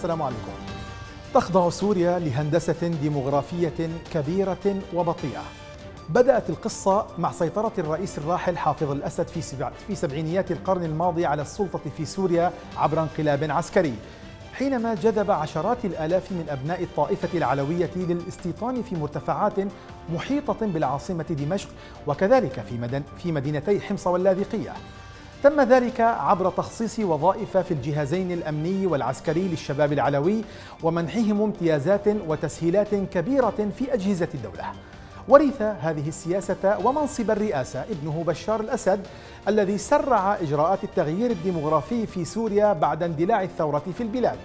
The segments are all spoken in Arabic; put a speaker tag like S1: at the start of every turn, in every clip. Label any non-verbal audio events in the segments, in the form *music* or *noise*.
S1: السلام عليكم تخضع سوريا لهندسة ديموغرافية كبيرة وبطيئة بدأت القصة مع سيطرة الرئيس الراحل حافظ الأسد في, في سبعينيات القرن الماضي على السلطة في سوريا عبر انقلاب عسكري حينما جذب عشرات الآلاف من أبناء الطائفة العلوية للاستيطان في مرتفعات محيطة بالعاصمة دمشق وكذلك في, في مدينتي حمص واللاذقية تم ذلك عبر تخصيص وظائف في الجهازين الأمني والعسكري للشباب العلوي ومنحهم امتيازات وتسهيلات كبيرة في أجهزة الدولة ورث هذه السياسة ومنصب الرئاسة ابنه بشار الأسد الذي سرع إجراءات التغيير الديمغرافي في سوريا بعد اندلاع الثورة في البلاد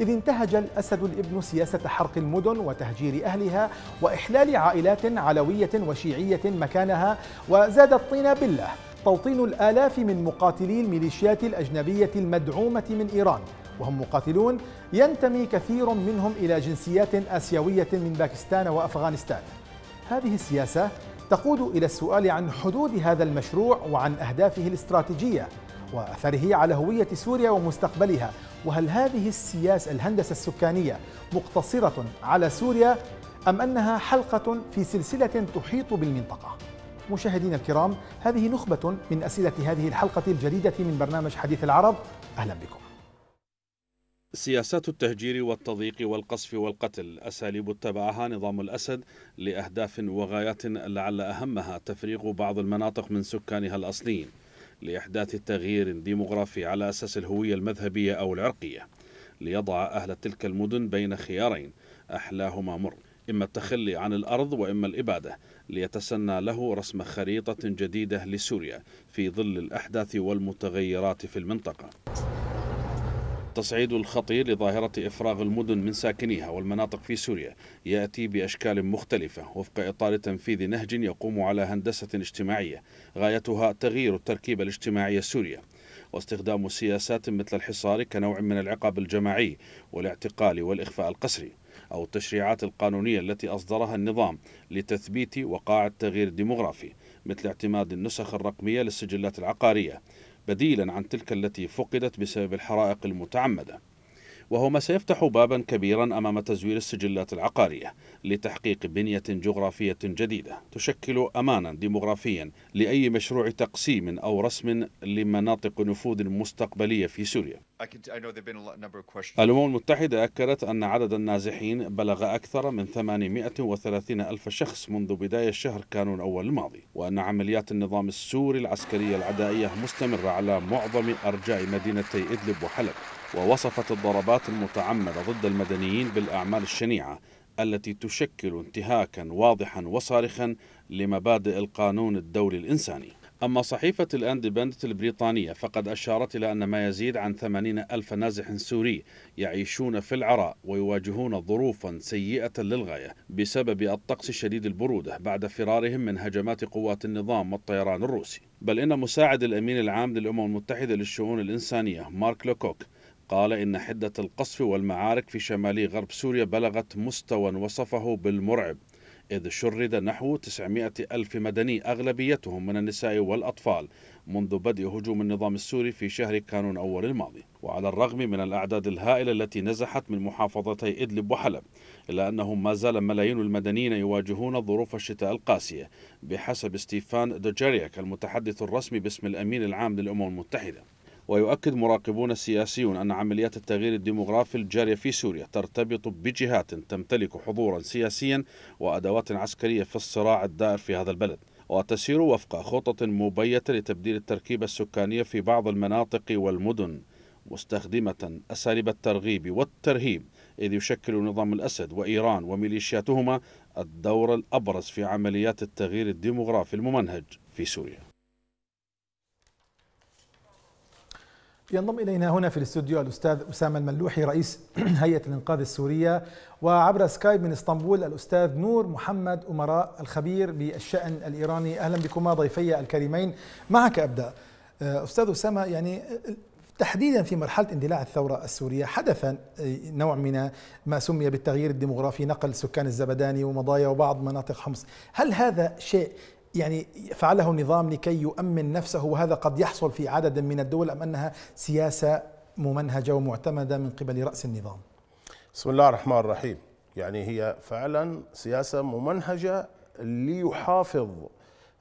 S1: إذ انتهج الأسد الابن سياسة حرق المدن وتهجير أهلها وإحلال عائلات علوية وشيعية مكانها وزاد الطين بالله توطين الآلاف من مقاتلي الميليشيات الأجنبية المدعومة من إيران وهم مقاتلون ينتمي كثير منهم إلى جنسيات آسيوية من باكستان وأفغانستان هذه السياسة تقود إلى السؤال عن حدود هذا المشروع وعن أهدافه الاستراتيجية وأثره على هوية سوريا ومستقبلها وهل هذه السياسة الهندسة السكانية مقتصرة على سوريا أم أنها حلقة في سلسلة تحيط بالمنطقة؟ مشاهدينا الكرام هذه نخبة من أسئلة هذه الحلقة الجديدة من برنامج حديث العرب أهلا بكم
S2: سياسات التهجير والتضييق والقصف والقتل أساليب اتبعها نظام الأسد لأهداف وغايات لعل أهمها تفريغ بعض المناطق من سكانها الأصليين لإحداث تغيير ديمغرافي على أساس الهوية المذهبية أو العرقية ليضع أهل تلك المدن بين خيارين أحلاهما مر إما التخلي عن الأرض وإما الإبادة ليتسنى له رسم خريطة جديدة لسوريا في ظل الأحداث والمتغيرات في المنطقة تصعيد الخطي لظاهرة إفراغ المدن من ساكنيها والمناطق في سوريا يأتي بأشكال مختلفة وفق إطار تنفيذ نهج يقوم على هندسة اجتماعية غايتها تغيير التركيبة الاجتماعية السورية واستخدام سياسات مثل الحصار كنوع من العقاب الجماعي والاعتقال والإخفاء القسري أو التشريعات القانونية التي أصدرها النظام لتثبيت وقاع التغيير الديمغرافي مثل اعتماد النسخ الرقمية للسجلات العقارية بديلا عن تلك التي فقدت بسبب الحرائق المتعمده وهو ما سيفتح بابا كبيرا أمام تزوير السجلات العقارية لتحقيق بنية جغرافية جديدة تشكل أمانا ديمغرافيا لأي مشروع تقسيم أو رسم لمناطق نفوذ مستقبلية في سوريا الأمم المتحدة أكدت أن عدد النازحين بلغ أكثر من 830 ألف شخص منذ بداية شهر كانون أول الماضي وأن عمليات النظام السوري العسكرية العدائية مستمرة على معظم أرجاء مدينتي إدلب وحلب ووصفت الضربات المتعمدة ضد المدنيين بالأعمال الشنيعة التي تشكل انتهاكا واضحا وصارخا لمبادئ القانون الدولي الإنساني أما صحيفة الأندبندت البريطانية فقد أشارت إلى أن ما يزيد عن ثمانين ألف نازح سوري يعيشون في العراء ويواجهون ظروفا سيئة للغاية بسبب الطقس شديد البرودة بعد فرارهم من هجمات قوات النظام والطيران الروسي بل إن مساعد الأمين العام للأمم المتحدة للشؤون الإنسانية مارك لوكوك قال إن حدة القصف والمعارك في شمال غرب سوريا بلغت مستوى وصفه بالمرعب إذ شرد نحو 900 ألف مدني أغلبيتهم من النساء والأطفال منذ بدء هجوم النظام السوري في شهر كانون أول الماضي وعلى الرغم من الأعداد الهائلة التي نزحت من محافظتي إدلب وحلب إلا أنه ما زال ملايين المدنيين يواجهون ظروف الشتاء القاسية بحسب ستيفان دوجاريك المتحدث الرسمي باسم الأمين العام للأمم المتحدة ويؤكد مراقبون سياسيون أن عمليات التغيير الديمغرافي الجارية في سوريا ترتبط بجهات تمتلك حضورا سياسيا وأدوات عسكرية في الصراع الدائر في هذا البلد وتسير وفق خطط مبيتة لتبديل التركيبة السكانية في بعض المناطق والمدن مستخدمة أساليب الترغيب والترهيب إذ يشكل نظام الأسد وإيران وميليشياتهما الدور الأبرز في عمليات التغيير الديمغرافي الممنهج في سوريا
S1: ينضم إلينا هنا في الاستوديو الأستاذ أسامة الملوحي رئيس *clears throat* هيئة الإنقاذ السورية وعبر سكايب من اسطنبول الأستاذ نور محمد أمراء الخبير بالشأن الإيراني أهلا بكما ضيفي الكريمين معك أبدأ آه، أستاذ أسامة يعني آه، تحديدا في مرحلة اندلاع الثورة السورية حدث آه، نوع من ما سمي بالتغيير الديمغرافي نقل سكان الزبداني ومضايا وبعض مناطق حمص هل هذا شيء يعني فعله النظام لكي يؤمن نفسه وهذا قد يحصل في عدد من الدول أم أنها سياسة ممنهجة ومعتمدة من قبل رأس النظام
S3: بسم الله الرحمن الرحيم يعني هي فعلا سياسة ممنهجة ليحافظ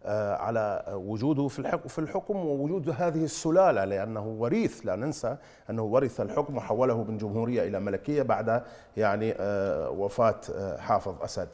S3: آه، على وجوده في في الحكم ووجود هذه السلالة لأنه وريث لا ننسى أنه ورث الحكم وحوله من جمهورية إلى ملكية بعد يعني آه، وفاة آه، حافظ أسد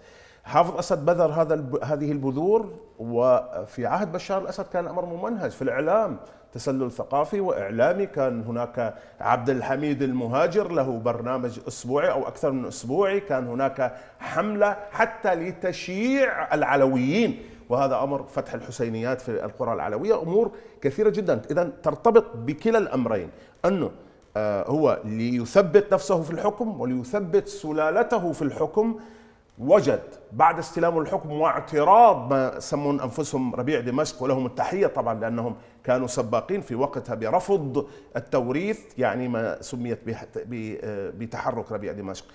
S3: حافظ اسد بذر هذا هذه البذور وفي عهد بشار الاسد كان الامر ممنهج في الاعلام تسلل ثقافي واعلامي كان هناك عبد الحميد المهاجر له برنامج اسبوعي او اكثر من اسبوعي كان هناك حمله حتى لتشييع العلويين وهذا امر فتح الحسينيات في القرى العلويه امور كثيره جدا اذا ترتبط بكلا الامرين انه آه، هو ليثبت نفسه في الحكم وليثبت سلالته في الحكم وجد بعد استلام الحكم واعتراض ما سمون انفسهم ربيع دمشق ولهم التحيه طبعا لانهم كانوا سباقين في وقتها برفض التوريث يعني ما سميت بتحرك ربيع دمشق.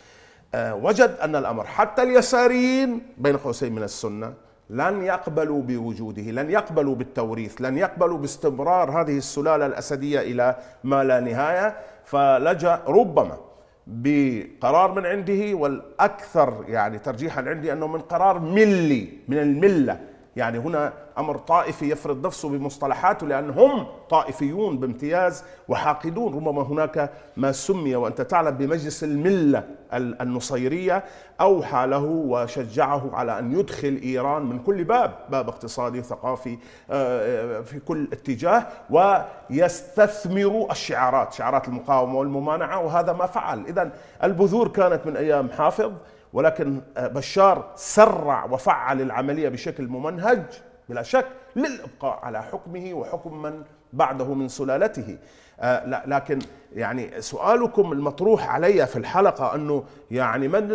S3: آه، وجد ان الامر حتى اليساريين بين قوسين من السنه لن يقبلوا بوجوده، لن يقبلوا بالتوريث، لن يقبلوا باستمرار هذه السلاله الاسديه الى ما لا نهايه فلجا ربما بقرار من عنده والاكثر يعني ترجيحا عندي انه من قرار ملي من المله يعني هنا امر طائفي يفرض نفسه بمصطلحاته لان هم طائفيون بامتياز وحاقدون ربما هناك ما سمي وانت تعلم بمجلس المله النصيريه اوحى له وشجعه على ان يدخل ايران من كل باب باب اقتصادي ثقافي آه، آه، في كل اتجاه ويستثمر الشعارات شعارات المقاومه والممانعه وهذا ما فعل اذا البذور كانت من ايام حافظ ولكن آه، بشار سرع وفعل العملية بشكل ممنهج بلا شك للإبقاء على حكمه وحكم من بعده من سلالته آه، لكن يعني سؤالكم المطروح علي في الحلقة أنه يعني من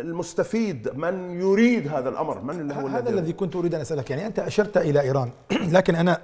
S1: المستفيد من يريد هذا الأمر من اللي هو هذا الذي كنت أريد أن أسألك يعني أنت أشرت إلى إيران *clears throat* لكن أنا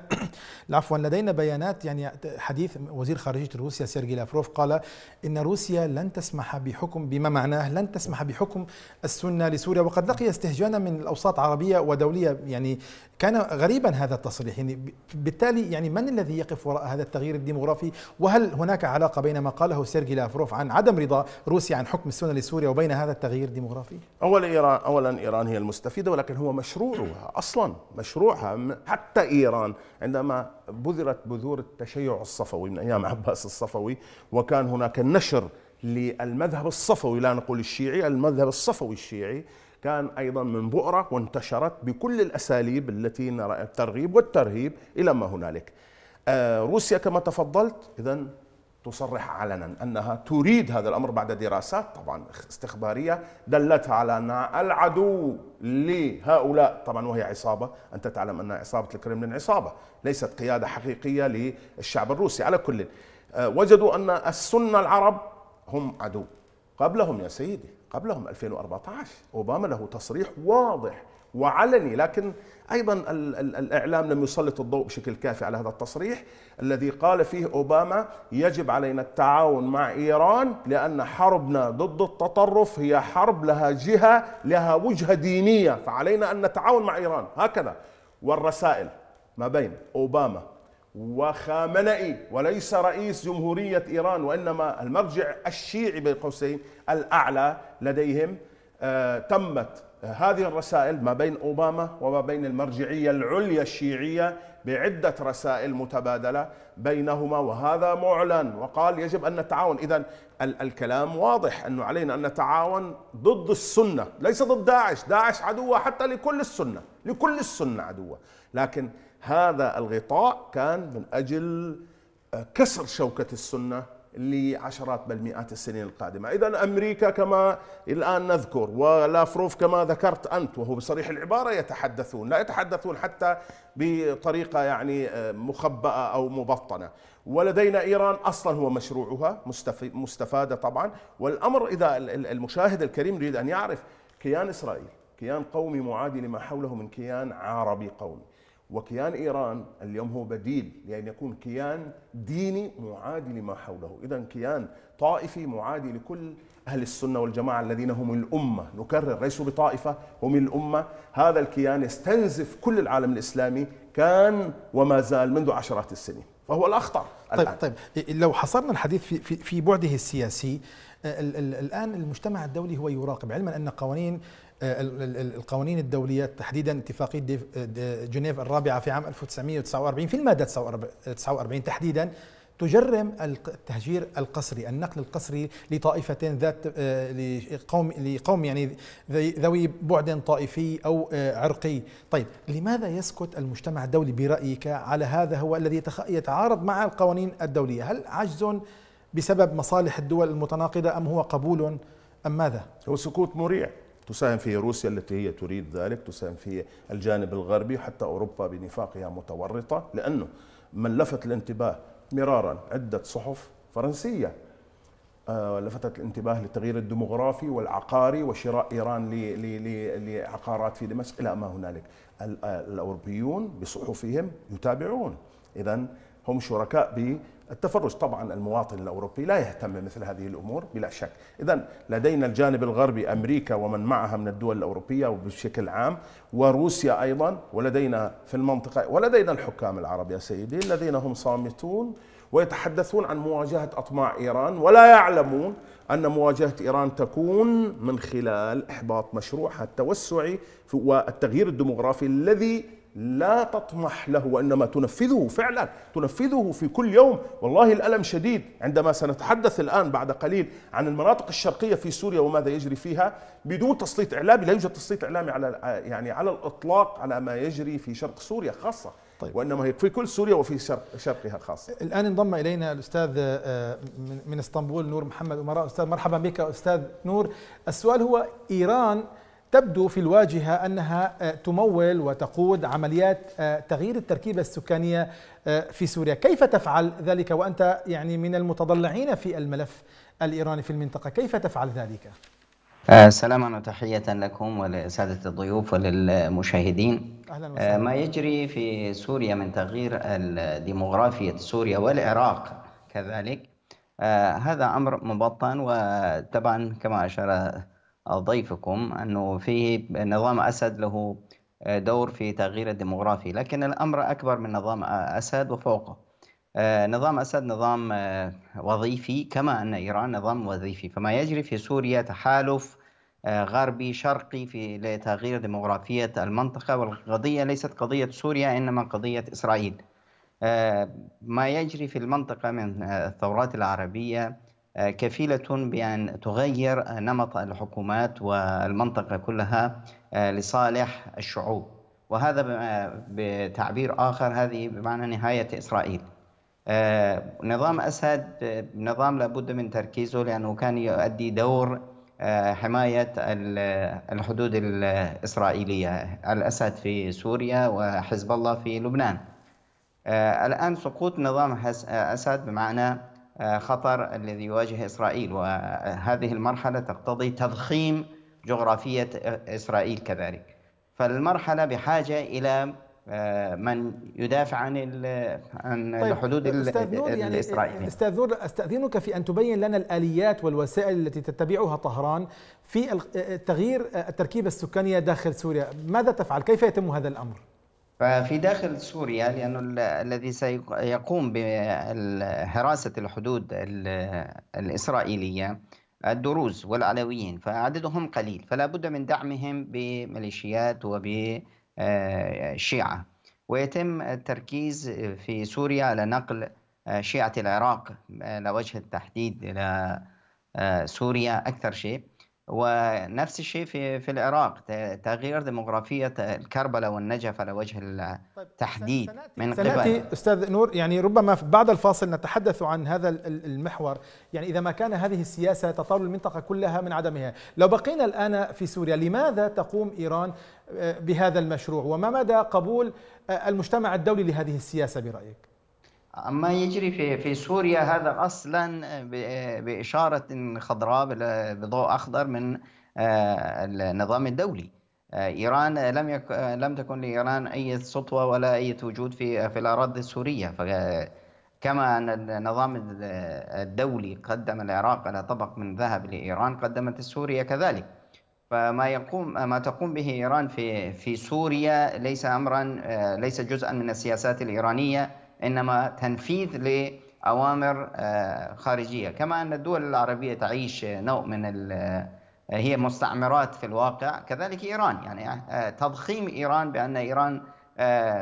S1: العفو لدينا بيانات يعني حديث وزير خارجية روسيا سيرجي لافروف قال إن روسيا لن تسمح بحكم بما معناه لن تسمح بحكم السنة لسوريا وقد لقي استهجانا من الأوساط العربيه ودولية يعني كان غريبا هذا التصريح يعني بالتالي يعني من الذي يقف وراء هذا التغيير الديمغرافي وهل هناك علاقه بين ما قاله سيرجي لافروف عن عدم رضا روسيا عن حكم السنه لسوريا وبين هذا التغيير الديمغرافي؟
S3: اولا ايران اولا ايران هي المستفيده ولكن هو مشروعها اصلا مشروعها حتى ايران عندما بذرت بذور التشيع الصفوي من ايام عباس الصفوي وكان هناك نشر للمذهب الصفوي لا نقول الشيعي المذهب الصفوي الشيعي كان أيضا من بؤرة وانتشرت بكل الأساليب التي نرى الترغيب والترهيب إلى ما هنالك آه، روسيا كما تفضلت إذا تصرح علنا انها تريد هذا الامر بعد دراسات طبعا استخباريه دلتها على ان العدو لهؤلاء طبعا وهي عصابه انت تعلم ان عصابه الكرملين عصابه ليست قياده حقيقيه للشعب الروسي على كل آه، وجدوا ان السنه العرب هم عدو قبلهم يا سيدي قبلهم 2014 أوباما له تصريح واضح وعلني لكن أيضا الإعلام لم يسلط الضوء بشكل كافي على هذا التصريح الذي قال فيه أوباما يجب علينا التعاون مع إيران لأن حربنا ضد التطرف هي حرب لها جهة لها وجهة دينية فعلينا أن نتعاون مع إيران هكذا والرسائل ما بين أوباما وخامنئي وليس رئيس جمهورية إيران وإنما المرجع الشيعي بين قوسين الأعلى لديهم آه، تمت هذه الرسائل ما بين أوباما وما بين المرجعية العليا الشيعية بعدة رسائل متبادلة بينهما وهذا معلن وقال يجب أن نتعاون إذا الكلام واضح أنه علينا أن نتعاون ضد السنة ليس ضد داعش داعش عدوة حتى لكل السنة لكل السنة عدوة لكن هذا الغطاء كان من أجل آه، كسر شوكة السنة لعشرات بل مئات السنين القادمة إذا أمريكا كما الآن نذكر ولافروف كما ذكرت أنت وهو بصريح العبارة يتحدثون لا يتحدثون حتى بطريقة يعني آه، مخبأة أو مبطنة ولدينا إيران أصلا هو مشروعها مستفادة طبعا والأمر إذا المشاهد الكريم يريد أن يعرف كيان إسرائيل كيان قومي معادي لما حوله من كيان عربي قومي وكيان إيران اليوم هو بديل لأن يعني يكون كيان ديني معادي لما حوله إذا كيان طائفي معادي لكل أهل السنة والجماعة الذين هم الأمة نكرر ليسوا بطائفة هم الأمة هذا الكيان يستنزف كل العالم الإسلامي كان وما زال منذ عشرات السنين
S1: فهو الأخطر طيب الآن. طيب لو حصرنا الحديث في, في, في بعده السياسي آه، الآن المجتمع الدولي هو يراقب علما أن قوانين آه، القوانين الدولية تحديدا اتفاقية جنيف الرابعة في عام 1949 في المادة 49 تحديدا تجرم التهجير القسري النقل القسري لطائفة ذات آه، لقوم لقوم يعني ذوي بعد طائفي أو آه، عرقي طيب لماذا يسكت المجتمع الدولي برأيك على هذا هو الذي يتعارض مع القوانين الدولية هل عجز بسبب مصالح الدول المتناقضة أم هو قبول أم ماذا هو سكوت مريع
S3: تساهم فيه روسيا التي هي تريد ذلك تساهم فيه الجانب الغربي حتى أوروبا بنفاقها متورطة لأنه من لفت الانتباه مرارا عدة صحف فرنسية آه، لفتت الانتباه للتغيير الديموغرافي والعقاري وشراء ايران لعقارات في دمشق الى ما هنالك. آه، الاوروبيون بصحفهم يتابعون، اذا هم شركاء التفرج طبعا المواطن الاوروبي لا يهتم بمثل هذه الامور بلا شك، اذا لدينا الجانب الغربي امريكا ومن معها من الدول الاوروبيه وبشكل عام وروسيا ايضا ولدينا في المنطقه ولدينا الحكام العرب يا سيدي الذين هم صامتون ويتحدثون عن مواجهه اطماع ايران ولا يعلمون ان مواجهه ايران تكون من خلال احباط مشروعها التوسعي والتغيير الديموغرافي الذي لا تطمح له وإنما تنفذه فعلا تنفذه في كل يوم والله الألم شديد عندما سنتحدث الآن بعد قليل عن المناطق الشرقية في سوريا وماذا يجري فيها بدون تسليط إعلامي لا يوجد تسليط إعلامي على يعني على الإطلاق على ما يجري في شرق سوريا خاصة طيب. وإنما هي في كل سوريا وفي شرق شرقها خاصة
S1: الآن انضم إلينا الأستاذ آه، من اسطنبول نور محمد أمراء أستاذ مرحبا بك أستاذ نور السؤال هو إيران تبدو في الواجهة أنها آه، تمول وتقود عمليات آه، تغيير التركيبة السكانية آه، في سوريا كيف تفعل ذلك وأنت يعني من المتضلعين في الملف الإيراني في المنطقة كيف تفعل ذلك؟
S4: سلاما وتحية لكم ولسادة الضيوف وللمشاهدين أهلاً ما يجري في سوريا من تغيير ديموغرافية سوريا والعراق كذلك هذا أمر مبطن وطبعا كما أشار ضيفكم انه في نظام اسد له دور في تغيير الديموغرافي لكن الامر اكبر من نظام اسد وفوقه آه، نظام اسد نظام آه، وظيفي كما ان ايران نظام وظيفي فما يجري في سوريا تحالف آه، غربي شرقي في لتغيير ديموغرافيه المنطقه والقضيه ليست قضيه سوريا انما قضيه اسرائيل ما يجري في المنطقه من الثورات العربيه كفيلة بأن تغير نمط الحكومات والمنطقة كلها آه، لصالح الشعوب وهذا آه، بتعبير آخر هذه بمعنى نهاية إسرائيل آه، نظام أسد نظام لابد من تركيزه لأنه كان يؤدي دور حماية الحدود الإسرائيلية الأسد في سوريا وحزب الله في لبنان الآن سقوط نظام أسد بمعنى آه، خطر الذي يواجه إسرائيل وهذه المرحلة تقتضي تضخيم جغرافية إسرائيل كذلك فالمرحلة بحاجة إلى آه، من يدافع عن عن طيب الحدود يعني، الاسرائيليه يعني استاذ نور استاذنك
S1: في ان تبين لنا الاليات والوسائل التي تتبعها طهران في آه، تغيير التركيبه السكانيه داخل سوريا، ماذا تفعل؟ كيف يتم هذا الامر؟
S4: ففي داخل سوريا لأنه الذي سيقوم بحراسة الحدود الإسرائيلية الدروز والعلويين فعددهم قليل فلا بد من دعمهم بميليشيات وبشيعة آه، ويتم التركيز في سوريا على نقل آه، شيعة العراق على آه، وجه التحديد إلى سوريا أكثر شيء ونفس الشيء في في العراق تغيير ديموغرافيه الكربلة والنجف على وجه التحديد طيب من قبل سناتي
S1: استاذ نور يعني ربما بعد الفاصل نتحدث عن هذا المحور يعني اذا ما كان هذه السياسه تطال المنطقه كلها من عدمها لو بقينا الان في سوريا لماذا تقوم ايران آه، بهذا المشروع وما مدى قبول آه، المجتمع الدولي لهذه السياسه برايك
S4: ما يجري في في سوريا هذا اصلا باشاره خضراء بضوء اخضر من آه، النظام الدولي آه، ايران لم يك... لم تكن لايران اي سطوه ولا اي وجود في في الاراضي السوريه فكما ان النظام الدولي قدم العراق على طبق من ذهب لايران قدمت سوريا كذلك فما يقوم ما تقوم به ايران في في سوريا ليس امرا آه، ليس جزءا من السياسات الايرانيه انما تنفيذ لاوامر آه، خارجيه كما ان الدول العربيه تعيش نوع من آه، هي مستعمرات في الواقع كذلك ايران يعني آه، تضخيم ايران بان ايران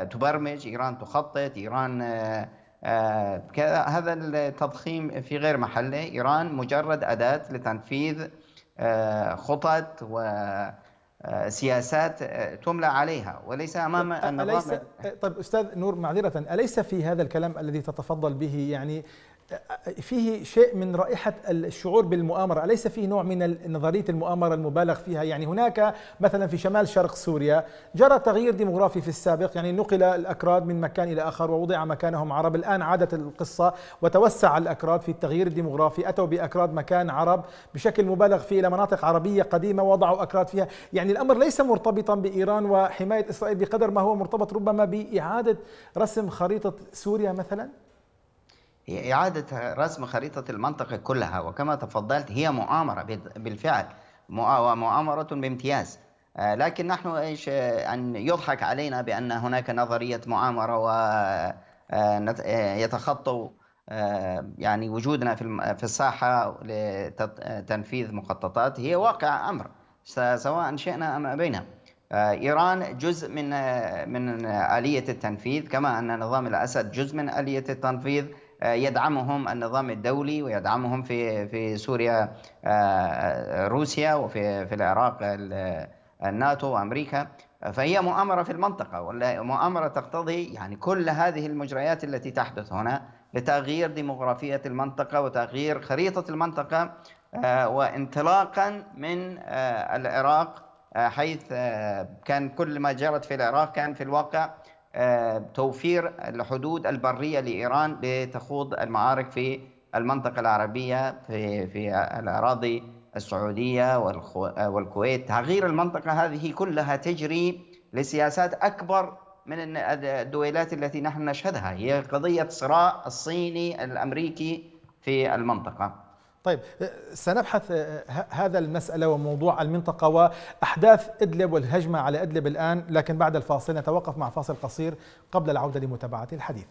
S4: تبرمج ايران تخطط ايران هذا التضخيم في غير محله ايران مجرد اداه لتنفيذ خطط و سياسات آه، تملى عليها وليس امام طيب، النظام أليس
S1: طيب استاذ نور معذره اليس في هذا الكلام الذي تتفضل به يعني فيه شيء من رائحة الشعور بالمؤامرة أليس فيه نوع من نظرية المؤامرة المبالغ فيها يعني هناك مثلا في شمال شرق سوريا جرى تغيير ديموغرافي في السابق يعني نقل الأكراد من مكان إلى آخر ووضع مكانهم عرب الآن عادت القصة وتوسع الأكراد في التغيير الديموغرافي أتوا بأكراد مكان عرب بشكل مبالغ فيه إلى مناطق عربية قديمة وضعوا أكراد فيها يعني الأمر ليس مرتبطا بإيران وحماية إسرائيل بقدر ما هو مرتبط ربما بإعادة رسم خريطة سوريا مثلا
S4: هي إعادة رسم خريطة المنطقة كلها وكما تفضلت هي مؤامرة بالفعل مؤامرة بامتياز آه، لكن نحن ايش آه، ان يضحك علينا بان هناك نظريه مؤامره و آه، يتخطوا يعني وجودنا في في الساحه لتنفيذ مخططات هي واقع امر سواء شئنا ام ابينا ايران جزء من من اليه التنفيذ كما ان نظام الاسد جزء من اليه التنفيذ آه، يدعمهم النظام الدولي ويدعمهم في في سوريا آه، آه، روسيا وفي في العراق الناتو وامريكا فهي مؤامره في المنطقه ولا مؤامره تقتضي يعني كل هذه المجريات التي تحدث هنا لتغيير ديموغرافيه المنطقه وتغيير خريطه المنطقه وانطلاقا من العراق حيث كان كل ما جرت في العراق كان في الواقع توفير الحدود البرية لإيران لتخوض المعارك في المنطقة العربية في, في الأراضي السعودية والكويت تغيير المنطقة هذه كلها تجري لسياسات أكبر من الدويلات التي نحن نشهدها هي قضية صراع الصيني الأمريكي في المنطقة
S1: طيب أه، سنبحث أه، هذا المسألة وموضوع المنطقة وأحداث إدلب والهجمة على إدلب الآن لكن بعد الفاصل نتوقف مع فاصل قصير قبل العودة لمتابعة الحديث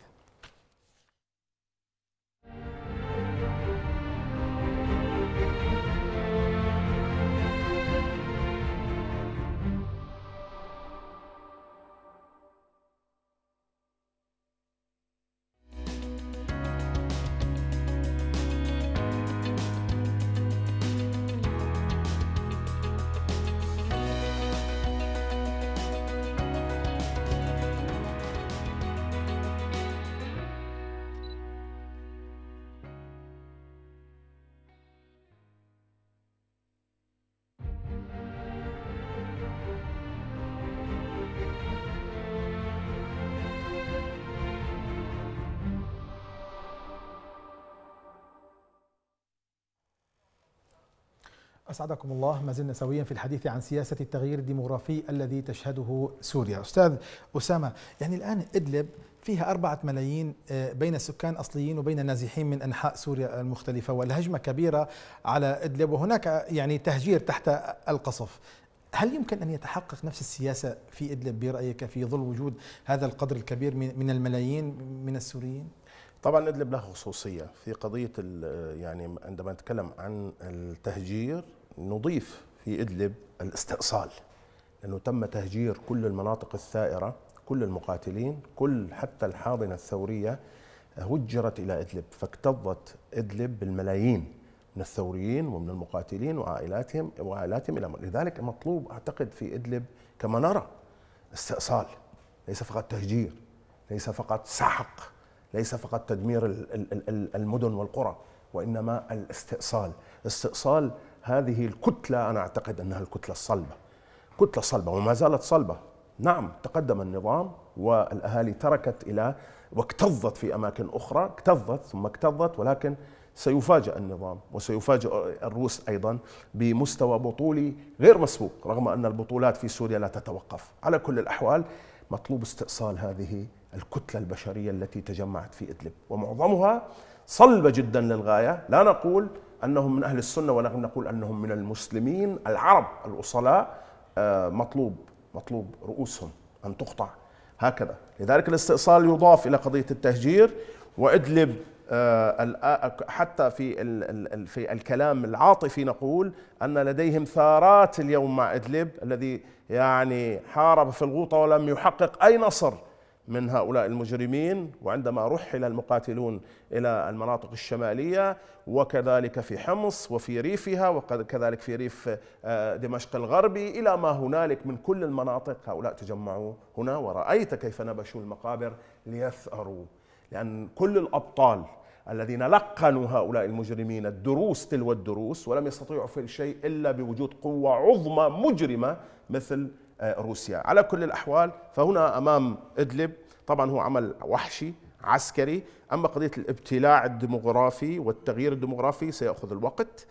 S1: أسعدكم الله ما زلنا سويا في الحديث عن سياسة التغيير الديمغرافي الذي تشهده سوريا أستاذ أسامة يعني الآن إدلب فيها أربعة ملايين آه، بين السكان أصليين وبين نازحين من أنحاء سوريا المختلفة والهجمة كبيرة على إدلب وهناك يعني تهجير تحت القصف هل يمكن أن يتحقق نفس السياسة في إدلب برأيك في ظل وجود هذا القدر الكبير من الملايين من السوريين؟
S3: طبعا ادلب لها خصوصيه في قضيه يعني عندما نتكلم عن التهجير نضيف في إدلب الاستئصال لأنه تم تهجير كل المناطق الثائرة كل المقاتلين كل حتى الحاضنة الثورية هجرت إلى إدلب فاكتظت إدلب بالملايين من الثوريين ومن المقاتلين وعائلاتهم وعائلاتهم إلى لذلك مطلوب أعتقد في إدلب كما نرى استئصال ليس فقط تهجير ليس فقط سحق ليس فقط تدمير المدن والقرى وإنما الاستئصال استئصال هذه الكتلة أنا أعتقد أنها الكتلة الصلبة كتلة صلبة وما زالت صلبة نعم تقدم النظام والأهالي تركت إلى واكتظت في أماكن أخرى اكتظت ثم اكتظت ولكن سيفاجأ النظام وسيفاجأ الروس أيضا بمستوى بطولي غير مسبوق رغم أن البطولات في سوريا لا تتوقف على كل الأحوال مطلوب استئصال هذه الكتلة البشرية التي تجمعت في إدلب ومعظمها صلبة جدا للغاية لا نقول انهم من اهل السنه ولكن نقول انهم من المسلمين العرب الاصلاء آه، مطلوب مطلوب رؤوسهم ان تقطع هكذا لذلك الاستئصال يضاف الى قضيه التهجير وادلب آه، آه، حتى في في الكلام العاطفي نقول ان لديهم ثارات اليوم مع ادلب الذي يعني حارب في الغوطه ولم يحقق اي نصر من هؤلاء المجرمين وعندما رحل المقاتلون إلى المناطق الشمالية وكذلك في حمص وفي ريفها وكذلك في ريف آه، دمشق الغربي إلى ما هنالك من كل المناطق هؤلاء تجمعوا هنا ورأيت كيف نبشوا المقابر ليثأروا لأن كل الأبطال الذين لقنوا هؤلاء المجرمين الدروس تلو الدروس ولم يستطيعوا فعل شيء إلا بوجود قوة عظمى مجرمة مثل آه، روسيا على كل الأحوال فهنا أمام إدلب طبعا هو عمل وحشي عسكري أما قضية الابتلاع الديموغرافي والتغيير الديموغرافي سيأخذ الوقت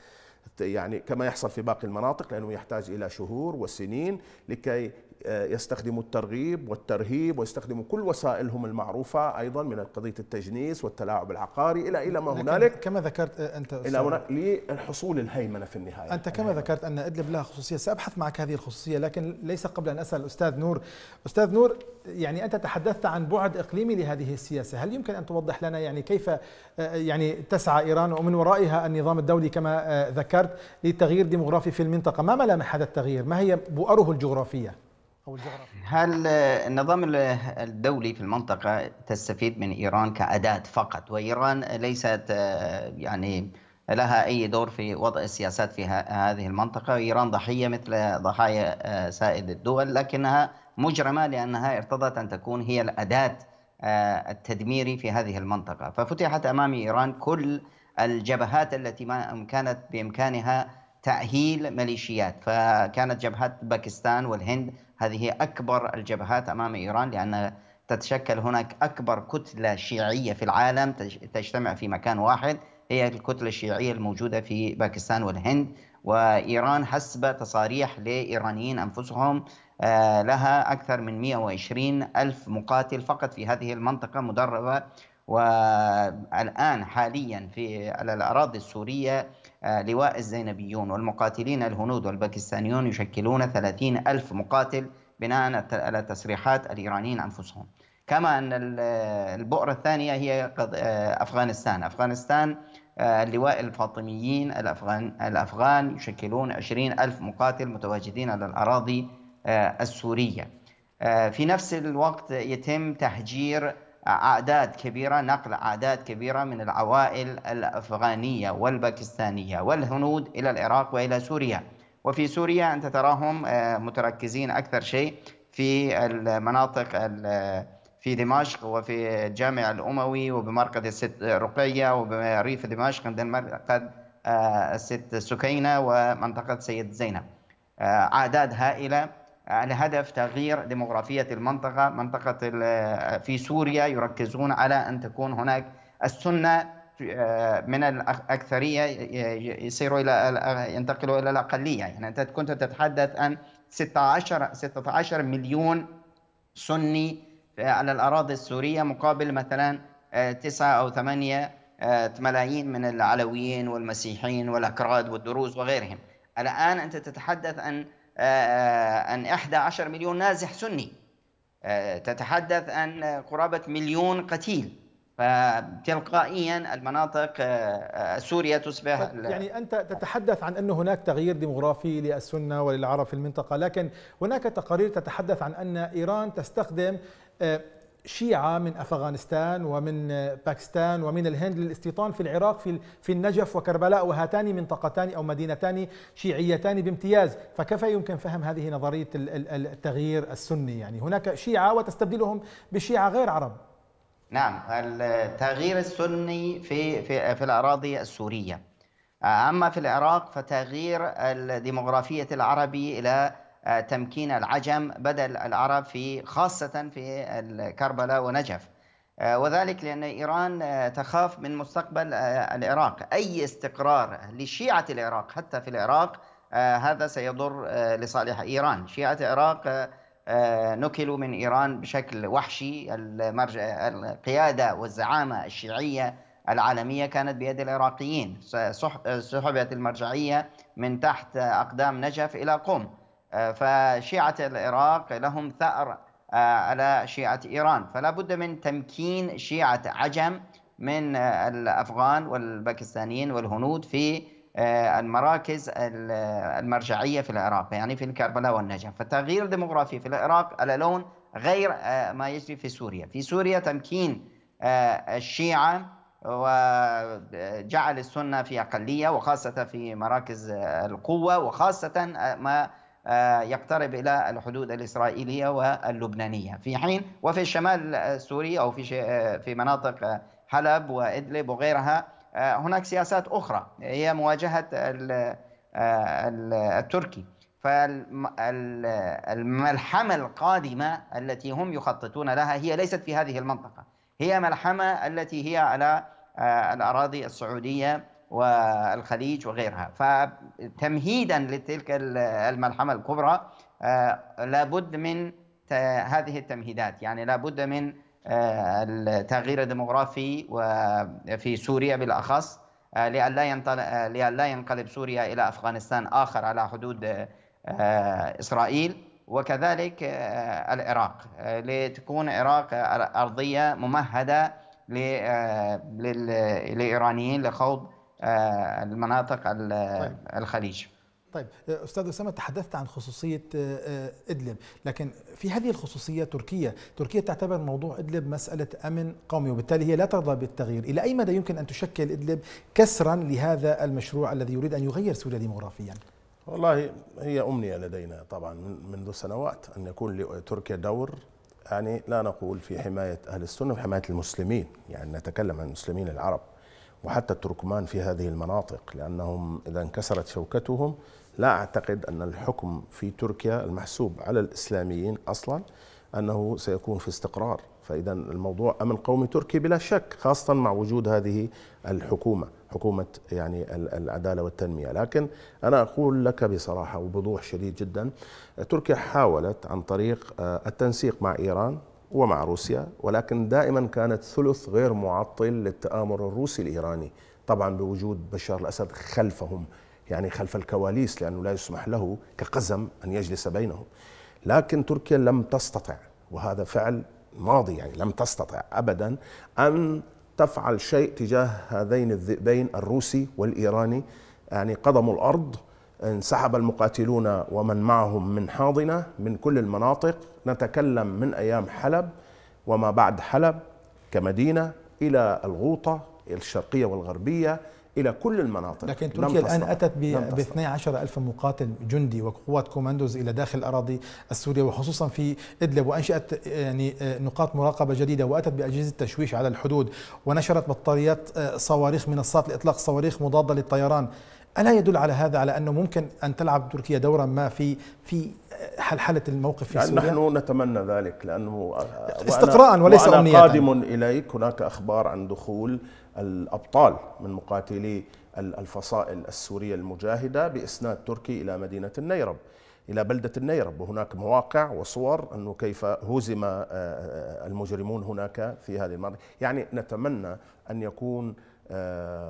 S3: يعني كما يحصل في باقي المناطق لأنه يحتاج إلى شهور وسنين لكي آه، يستخدموا الترغيب والترهيب ويستخدموا كل وسائلهم المعروفة أيضا من قضية التجنيس والتلاعب العقاري إلى إلى ما هنالك
S1: كما ذكرت آه، أنت إلى هناك
S3: لحصول الهيمنة في النهاية
S1: أنت كما ذكرت أن إدلب لها خصوصية سأبحث معك هذه الخصوصية لكن ليس قبل أن أسأل أستاذ نور أستاذ نور يعني أنت تحدثت عن بعد إقليمي لهذه السياسة هل يمكن أن توضح لنا يعني كيف آه، يعني تسعى إيران ومن ورائها النظام الدولي كما ذكرت لتغيير ديموغرافي في المنطقة ما ملامح هذا التغيير ما هي
S4: بؤره الجغرافية او الجغرافي هل النظام الدولي في المنطقه تستفيد من ايران كاداه فقط وايران ليست آه، يعني لها اي دور في وضع السياسات في هذه المنطقه، ايران ضحيه مثل ضحايا آه، سائد الدول لكنها مجرمه لانها ارتضت ان تكون هي الاداه آه، التدميري في هذه المنطقه، ففتحت امام ايران كل الجبهات التي ما كانت بامكانها تأهيل ميليشيات فكانت جبهة باكستان والهند هذه أكبر الجبهات أمام إيران لأن تتشكل هناك أكبر كتلة شيعية في العالم تجتمع في مكان واحد هي الكتلة الشيعية الموجودة في باكستان والهند وإيران حسب تصاريح لإيرانيين أنفسهم آه، لها أكثر من 120 ألف مقاتل فقط في هذه المنطقة مدربة والآن حاليا في على الأراضي السورية آه، لواء الزينبيون والمقاتلين الهنود والباكستانيون يشكلون 30 ألف مقاتل بناء على تصريحات الإيرانيين أنفسهم كما أن آه، البؤرة الثانية هي آه، أفغانستان أفغانستان اللواء الفاطميين الأفغان, الأفغان يشكلون 20 ألف مقاتل متواجدين على الأراضي السورية في نفس الوقت يتم تهجير أعداد كبيرة نقل أعداد كبيرة من العوائل الأفغانية والباكستانية والهنود إلى العراق وإلى سوريا وفي سوريا أنت تراهم آه، متركزين أكثر شيء في المناطق في دمشق وفي الجامع الأموي وبمرقد الست رقية وبريف دمشق عند مرقد آه، الست سكينة ومنطقة سيد زينب آه، أعداد هائلة الهدف آه، تغيير ديموغرافية المنطقة منطقة آه، في سوريا يركزون على أن تكون هناك السنة آه، من الأكثرية يصيروا إلى ينتقلوا إلى الأقلية يعني أنت كنت تتحدث عن 16 16 مليون سني على الأراضي السورية مقابل مثلا 9 أو 8 ملايين من العلويين والمسيحيين والأكراد والدروز وغيرهم الآن أنت تتحدث عن أن 11 مليون نازح سني تتحدث عن قرابة مليون قتيل فتلقائيا المناطق سوريا تصبح يعني
S1: انت تتحدث عن ان هناك تغيير ديموغرافي للسنه وللعرب في المنطقه لكن هناك تقارير تتحدث عن ان ايران تستخدم شيعة من أفغانستان ومن آه، باكستان ومن الهند للاستيطان في العراق في في النجف وكربلاء وهاتان منطقتان أو مدينتان شيعيتان بامتياز فكيف يمكن فهم هذه نظرية التغيير السني يعني هناك شيعة وتستبدلهم بشيعة غير عرب
S4: نعم التغيير السني في في في الأراضي السورية أما في العراق فتغيير الديموغرافيه العربي إلى آه، تمكين العجم بدل العرب في خاصة في كربلاء ونجف آه، وذلك لأن إيران آه، تخاف من مستقبل العراق أي استقرار لشيعة العراق حتى في العراق هذا سيضر لصالح إيران شيعة العراق نكلوا من إيران بشكل وحشي القيادة والزعامة الشيعية العالمية كانت بيد العراقيين سحبت المرجعية من تحت أقدام نجف إلى قم آه، فشيعة العراق لهم ثأر آه، على شيعة إيران فلا بد من تمكين شيعة عجم من آه، الأفغان والباكستانيين والهنود في المراكز المرجعية في العراق يعني في الكربلاء والنجف فالتغيير الديمغرافي في العراق على لون غير ما يجري في سوريا في سوريا تمكين الشيعة وجعل السنة في أقلية وخاصة في مراكز القوة وخاصة ما آه، يقترب إلى الحدود الإسرائيلية واللبنانية في حين وفي الشمال السوري أو في آه، في مناطق آه، حلب وإدلب وغيرها هناك سياسات أخرى هي مواجهة التركي فالملحمة القادمة التي هم يخططون لها هي ليست في هذه المنطقة هي ملحمة التي هي على الأراضي السعودية والخليج وغيرها فتمهيدا لتلك الملحمة الكبرى آه، لابد من هذه التمهيدات يعني لابد من آه، التغيير الديموغرافي في سوريا بالأخص آه، لئلا لئلا ينقلب سوريا إلى أفغانستان آخر على حدود إسرائيل وكذلك العراق لتكون العراق أرضية ممهدة للإيرانيين لخوض آه، المناطق طيب. الخليج
S1: طيب آه، استاذ اسامه تحدثت عن خصوصيه آه، ادلب لكن في هذه الخصوصيه تركيا تركيا تعتبر موضوع ادلب مساله امن قومي وبالتالي هي لا ترضى بالتغيير الى اي مدى يمكن ان تشكل ادلب كسرا لهذا المشروع الذي يريد ان يغير سوريا ديموغرافيا
S3: والله هي امنيه لدينا طبعا منذ سنوات ان يكون لتركيا دور يعني لا نقول في حمايه اهل السنه وحمايه المسلمين يعني نتكلم عن المسلمين العرب وحتى التركمان في هذه المناطق لأنهم إذا انكسرت شوكتهم لا أعتقد أن الحكم في تركيا المحسوب على الإسلاميين أصلا أنه سيكون في استقرار فإذا الموضوع أمن قومي تركي بلا شك خاصة مع وجود هذه الحكومة حكومة يعني العدالة والتنمية لكن أنا أقول لك بصراحة وبوضوح شديد جدا تركيا حاولت عن طريق آه، التنسيق مع إيران ومع روسيا ولكن دائما كانت ثلث غير معطل للتآمر الروسي الإيراني طبعا بوجود بشار الأسد خلفهم يعني خلف الكواليس لأنه لا يسمح له كقزم أن يجلس بينهم لكن تركيا لم تستطع وهذا فعل ماضي يعني لم تستطع أبدا أن تفعل شيء تجاه هذين الذئبين الروسي والإيراني يعني قدموا الأرض انسحب المقاتلون ومن معهم من حاضنة من كل المناطق نتكلم من أيام حلب وما بعد حلب كمدينة إلى الغوطة الشرقية والغربية إلى كل المناطق لكن تركيا الآن أتت ب
S1: 12 ألف مقاتل جندي وقوات كوماندوز إلى داخل الأراضي السورية وخصوصا في إدلب وأنشأت يعني آه، نقاط مراقبة جديدة وأتت بأجهزة تشويش على الحدود ونشرت بطاريات آه، صواريخ منصات لإطلاق صواريخ مضادة للطيران ألا يدل على هذا على أنه ممكن أن تلعب تركيا دورا ما في في حلحلة الموقف في يعني سوريا؟
S3: نحن نتمنى ذلك لأنه آه، استقراء وليس وأنا أمنية قادم إليك هناك أخبار عن دخول الأبطال من مقاتلي الفصائل السورية المجاهدة بإسناد تركي إلى مدينة النيرب إلى بلدة النيرب وهناك مواقع وصور أنه كيف هزم آه، آه، المجرمون هناك في هذه المنطقة يعني نتمنى أن يكون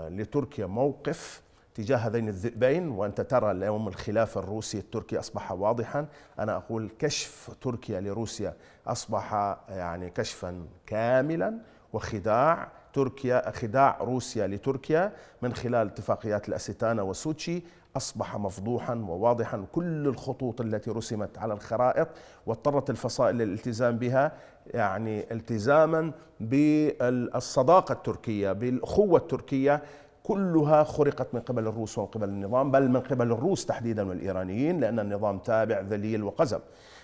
S3: لتركيا موقف تجاه هذين الذئبين وأنت ترى اليوم الخلاف الروسي التركي أصبح واضحا أنا أقول كشف تركيا لروسيا أصبح يعني كشفا كاملا وخداع تركيا خداع روسيا لتركيا من خلال اتفاقيات الأستانا وسوتشي أصبح مفضوحا وواضحا كل الخطوط التي رسمت على الخرائط واضطرت الفصائل للالتزام بها يعني التزاما بالصداقة التركية بالأخوة التركية كلها خرقت من قبل الروس ومن قبل النظام بل من قبل الروس تحديدا والإيرانيين لأن النظام تابع ذليل وقزم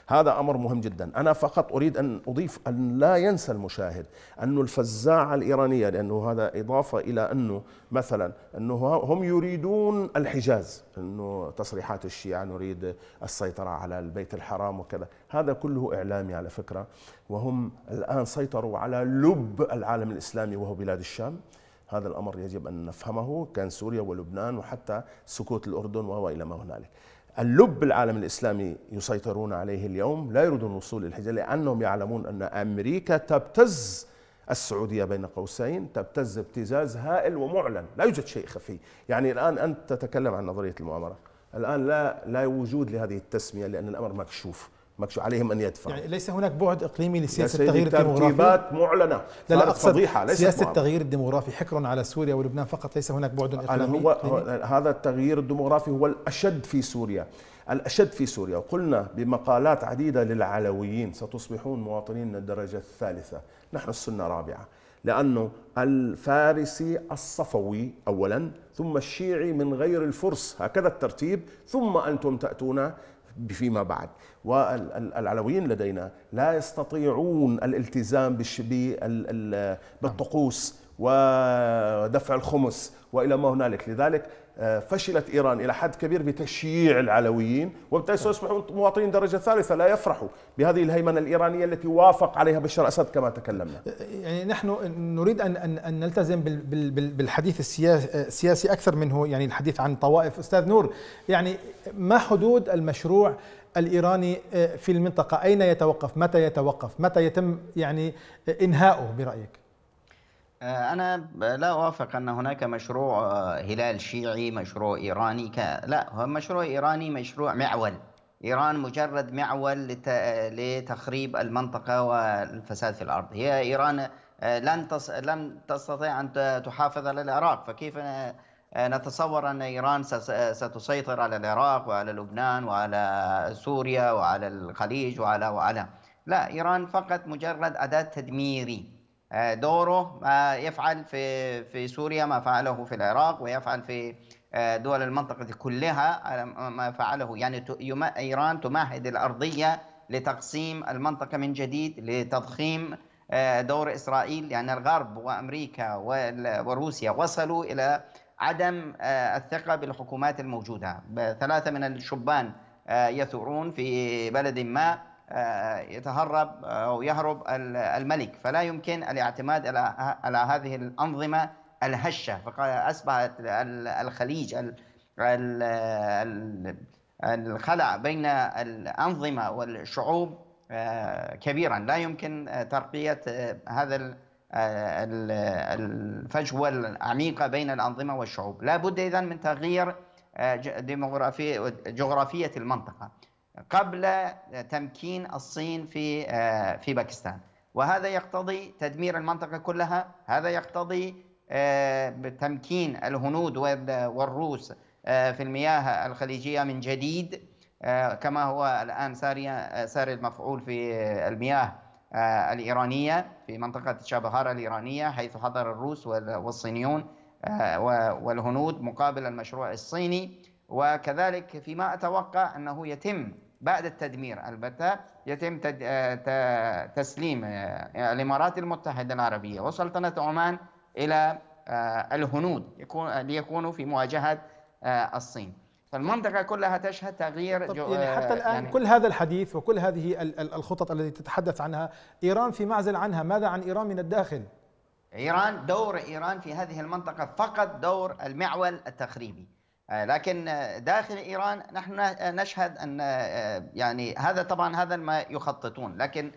S3: هذا أمر مهم جدا أنا فقط أريد أن أضيف أن لا ينسى المشاهد أن الفزاعة الإيرانية لأنه هذا إضافة إلى أنه مثلا أنه هم يريدون الحجاز أنه تصريحات الشيعة نريد السيطرة على البيت الحرام وكذا هذا كله إعلامي على فكرة وهم الآن سيطروا على لب العالم الإسلامي وهو بلاد الشام هذا الأمر يجب أن نفهمه كان سوريا ولبنان وحتى سكوت الأردن وإلى ما هنالك اللب العالم الإسلامي يسيطرون عليه اليوم لا يريدون الوصول للحجة لأنهم يعلمون أن أمريكا تبتز السعودية بين قوسين تبتز ابتزاز هائل ومعلن لا يوجد شيء خفي يعني الآن أنت تتكلم عن نظرية المؤامرة الآن لا, لا وجود لهذه التسمية لأن الأمر مكشوف مكشو عليهم ان يدفع
S1: يعني ليس هناك بعد اقليمي لسياسه التغيير الديموغرافي ترتيبات
S3: معلنه لا لا أقصد فضيحه ليس سياسه التغيير
S1: الديموغرافي حكر على سوريا ولبنان فقط ليس هناك بعد اقليمي هو
S3: هذا التغيير الديموغرافي هو الاشد في سوريا الاشد في سوريا وقلنا بمقالات عديده للعلويين ستصبحون مواطنين من الدرجه الثالثه نحن السنه رابعه لانه الفارسي الصفوي اولا ثم الشيعي من غير الفرس هكذا الترتيب ثم انتم تاتون فيما بعد والعلويين لدينا لا يستطيعون الالتزام بالطقوس ودفع الخمس والى ما هنالك لذلك فشلت ايران الى حد كبير بتشييع العلويين وبالتالي سيصبحوا مواطنين درجه ثالثه لا يفرحوا بهذه الهيمنه الايرانيه التي وافق عليها بشار اسد كما تكلمنا.
S1: يعني نحن نريد ان ان نلتزم بالحديث السياسي اكثر منه يعني الحديث عن طوائف استاذ نور يعني ما حدود المشروع الايراني آه، في المنطقه؟ اين يتوقف؟ متى يتوقف؟ متى يتم يعني آه، انهاؤه برايك؟
S4: آه، أنا لا أوافق أن هناك مشروع آه، هلال شيعي مشروع إيراني ك... لا هو مشروع إيراني مشروع معول إيران مجرد معول لت... لتخريب المنطقة والفساد في الأرض هي إيران آه، لن تص... لن تستطيع أن تحافظ على العراق فكيف نتصور أن إيران ستسيطر على العراق وعلى لبنان وعلى سوريا وعلى الخليج وعلى وعلى لا إيران فقط مجرد أداة تدميري دوره ما آه، يفعل في في سوريا ما فعله في العراق ويفعل في آه، دول المنطقة كلها آه، ما فعله يعني إيران تمهد الأرضية لتقسيم المنطقة من جديد لتضخيم دور إسرائيل يعني الغرب وأمريكا وروسيا وصلوا إلى عدم الثقة بالحكومات الموجودة ثلاثة من الشبان يثورون في بلد ما آه، يتهرب آه، أو يهرب الملك فلا يمكن الاعتماد على هذه الأنظمة الهشة اصبحت الخليج الخلع بين الأنظمة والشعوب آه، كبيرا لا يمكن ترقية هذا الفجوة العميقة بين الأنظمة والشعوب لا بد إذن من تغيير ديموغرافية جغرافية المنطقة قبل تمكين الصين في آه، في باكستان وهذا يقتضي تدمير المنطقه كلها هذا يقتضي آه، تمكين الهنود والروس آه، في المياه الخليجيه من جديد كما هو الان ساري ساري المفعول في المياه الايرانيه في منطقه شابهار الايرانيه حيث حضر الروس والصينيون والهنود مقابل المشروع الصيني وكذلك فيما اتوقع انه يتم بعد التدمير البتة يتم آه، تسليم آه، الإمارات المتحدة العربية وسلطنة عمان إلى آه، الهنود ليكونوا في مواجهة الصين فالمنطقة كلها تشهد تغيير طب يعني حتى الآن يعني كل
S1: هذا الحديث وكل هذه الخطط التي تتحدث عنها إيران في معزل عنها ماذا عن إيران من الداخل؟
S4: إيران دور إيران في هذه المنطقة فقط دور المعول التخريبي آه، لكن آه، داخل ايران نحن آه، نشهد ان يعني هذا طبعا هذا ما يخططون لكن